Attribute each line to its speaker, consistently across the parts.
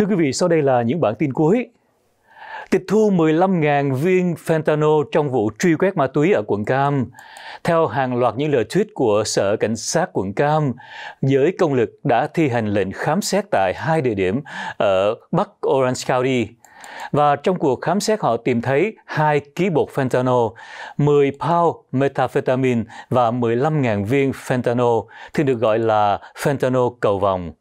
Speaker 1: Thưa quý vị, sau đây là những bản tin cuối. Tịch thu 15.000 viên fentanyl trong vụ truy quét ma túy ở quận Cam. Theo hàng loạt những lời thuyết của Sở Cảnh sát quận Cam, giới công lực đã thi hành lệnh khám xét tại hai địa điểm ở Bắc Orange County. Và trong cuộc khám xét họ tìm thấy 2 ký bột fentanyl, 10 pound methamphetamine và 15.000 viên fentanyl, thì được gọi là fentanyl cầu vòng.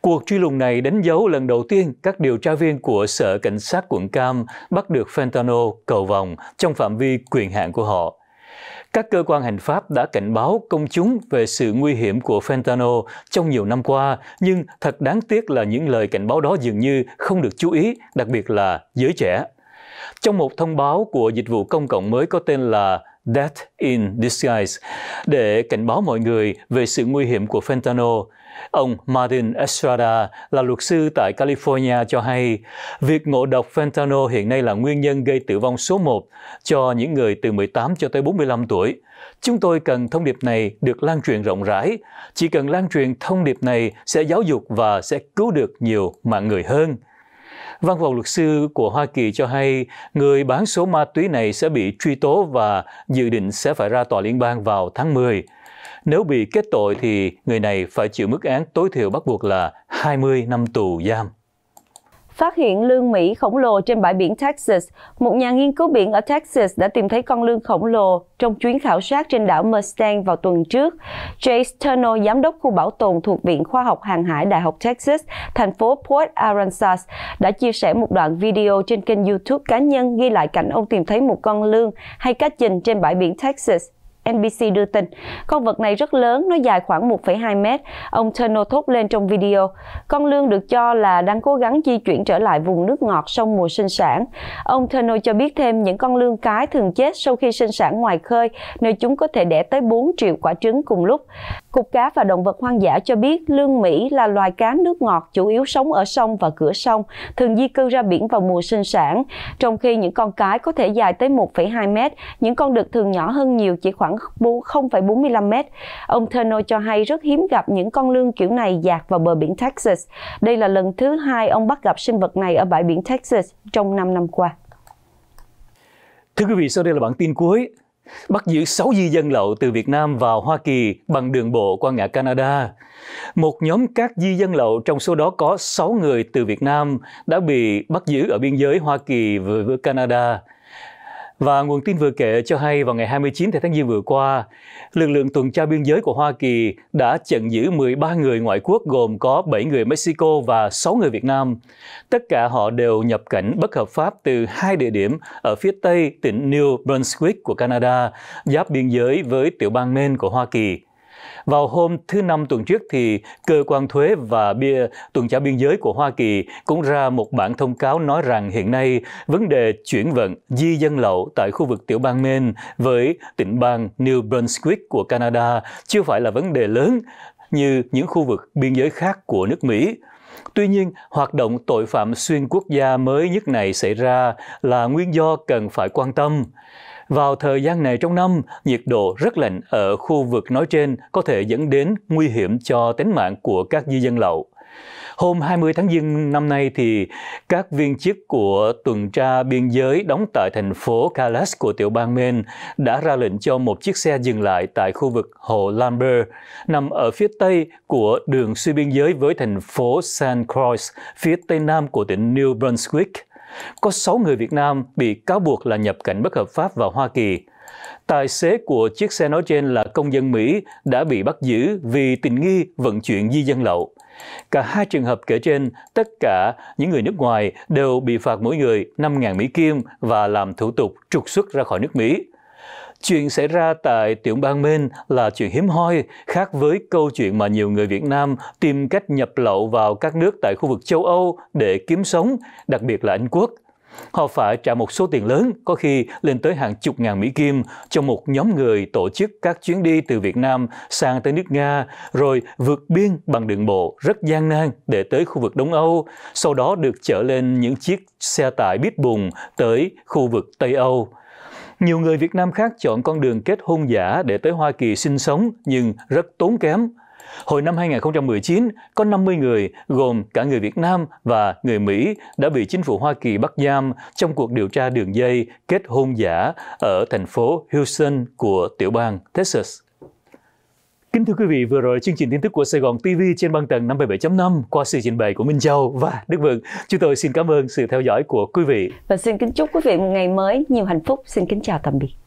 Speaker 1: Cuộc truy lùng này đánh dấu lần đầu tiên các điều tra viên của Sở Cảnh sát quận Cam bắt được fentanyl cầu vòng trong phạm vi quyền hạn của họ. Các cơ quan hành pháp đã cảnh báo công chúng về sự nguy hiểm của fentanyl trong nhiều năm qua, nhưng thật đáng tiếc là những lời cảnh báo đó dường như không được chú ý, đặc biệt là giới trẻ. Trong một thông báo của dịch vụ công cộng mới có tên là Death in Disguise để cảnh báo mọi người về sự nguy hiểm của fentanyl. Ông Martin Estrada là luật sư tại California cho hay, việc ngộ độc fentanyl hiện nay là nguyên nhân gây tử vong số 1 cho những người từ 18 cho tới 45 tuổi. Chúng tôi cần thông điệp này được lan truyền rộng rãi. Chỉ cần lan truyền thông điệp này sẽ giáo dục và sẽ cứu được nhiều mạng người hơn. Văn phòng luật sư của Hoa Kỳ cho hay người bán số ma túy này sẽ bị truy tố và dự định sẽ phải ra tòa liên bang vào tháng 10. Nếu bị kết tội thì người này phải chịu mức án tối thiểu bắt buộc là 20 năm tù giam.
Speaker 2: Phát hiện lương Mỹ khổng lồ trên bãi biển Texas, một nhà nghiên cứu biển ở Texas đã tìm thấy con lương khổng lồ trong chuyến khảo sát trên đảo Mustang vào tuần trước. Chase Turner, giám đốc khu bảo tồn thuộc Viện Khoa học Hàng hải Đại học Texas, thành phố Port Aransas, đã chia sẻ một đoạn video trên kênh YouTube cá nhân ghi lại cảnh ông tìm thấy một con lương hay cá trình trên bãi biển Texas NBC đưa tin. Con vật này rất lớn, nó dài khoảng 1,2 mét. Ông Turner thốt lên trong video. Con lương được cho là đang cố gắng di chuyển trở lại vùng nước ngọt sau mùa sinh sản. Ông Turner cho biết thêm những con lương cái thường chết sau khi sinh sản ngoài khơi, nơi chúng có thể đẻ tới 4 triệu quả trứng cùng lúc. Cục Cá và Động vật Hoang dã cho biết lương Mỹ là loài cá nước ngọt chủ yếu sống ở sông và cửa sông, thường di cư ra biển vào mùa sinh sản. Trong khi những con cái có thể dài tới 1,2 mét, những con đực thường nhỏ hơn nhiều chỉ khoảng 0,45 mét. Ông Terno cho hay rất hiếm gặp những con lương kiểu này dạt vào bờ biển Texas. Đây là lần thứ hai ông bắt gặp sinh vật này ở bãi biển Texas trong 5 năm qua.
Speaker 1: Thưa quý vị, sau đây là bản tin cuối bắt giữ 6 di dân lậu từ Việt Nam vào Hoa Kỳ bằng đường bộ qua ngã Canada. Một nhóm các di dân lậu trong số đó có 6 người từ Việt Nam đã bị bắt giữ ở biên giới Hoa Kỳ với Canada. Và nguồn tin vừa kể cho hay vào ngày 29 tháng Giêng vừa qua, lực lượng tuần tra biên giới của Hoa Kỳ đã chặn giữ 13 người ngoại quốc gồm có 7 người Mexico và 6 người Việt Nam. Tất cả họ đều nhập cảnh bất hợp pháp từ hai địa điểm ở phía tây tỉnh New Brunswick của Canada, giáp biên giới với tiểu bang Maine của Hoa Kỳ. Vào hôm thứ Năm tuần trước thì cơ quan thuế và bia tuần tra biên giới của Hoa Kỳ cũng ra một bản thông cáo nói rằng hiện nay vấn đề chuyển vận di dân lậu tại khu vực tiểu bang Maine với tỉnh bang New Brunswick của Canada chưa phải là vấn đề lớn như những khu vực biên giới khác của nước Mỹ. Tuy nhiên, hoạt động tội phạm xuyên quốc gia mới nhất này xảy ra là nguyên do cần phải quan tâm. Vào thời gian này trong năm, nhiệt độ rất lạnh ở khu vực nói trên có thể dẫn đến nguy hiểm cho tính mạng của các di dân lậu. Hôm 20 tháng Giêng năm nay thì các viên chức của tuần tra biên giới đóng tại thành phố Calais của tiểu bang Maine đã ra lệnh cho một chiếc xe dừng lại tại khu vực hồ Lambert nằm ở phía tây của đường xuyên biên giới với thành phố St. Croix, phía tây nam của tỉnh New Brunswick có 6 người Việt Nam bị cáo buộc là nhập cảnh bất hợp pháp vào Hoa Kỳ. Tài xế của chiếc xe nói trên là công dân Mỹ đã bị bắt giữ vì tình nghi vận chuyển di dân lậu. Cả hai trường hợp kể trên, tất cả những người nước ngoài đều bị phạt mỗi người 5.000 Mỹ Kim và làm thủ tục trục xuất ra khỏi nước Mỹ. Chuyện xảy ra tại tiểu bang Maine là chuyện hiếm hoi, khác với câu chuyện mà nhiều người Việt Nam tìm cách nhập lậu vào các nước tại khu vực châu Âu để kiếm sống, đặc biệt là Anh Quốc. Họ phải trả một số tiền lớn, có khi lên tới hàng chục ngàn Mỹ Kim cho một nhóm người tổ chức các chuyến đi từ Việt Nam sang tới nước Nga, rồi vượt biên bằng đường bộ rất gian nan để tới khu vực Đông Âu, sau đó được chở lên những chiếc xe tải bít bùng tới khu vực Tây Âu. Nhiều người Việt Nam khác chọn con đường kết hôn giả để tới Hoa Kỳ sinh sống nhưng rất tốn kém. Hồi năm 2019, có 50 người, gồm cả người Việt Nam và người Mỹ, đã bị chính phủ Hoa Kỳ bắt giam trong cuộc điều tra đường dây kết hôn giả ở thành phố Houston của tiểu bang Texas. Kính thưa quý vị, vừa rồi chương trình tin tức của Sài Gòn TV trên băng tần 57.5 qua sự trình bày của Minh Châu và Đức Vượng. Chúng tôi xin cảm ơn sự theo dõi của quý vị. Và xin
Speaker 2: kính chúc quý vị một ngày mới nhiều hạnh phúc. Xin kính chào tạm biệt.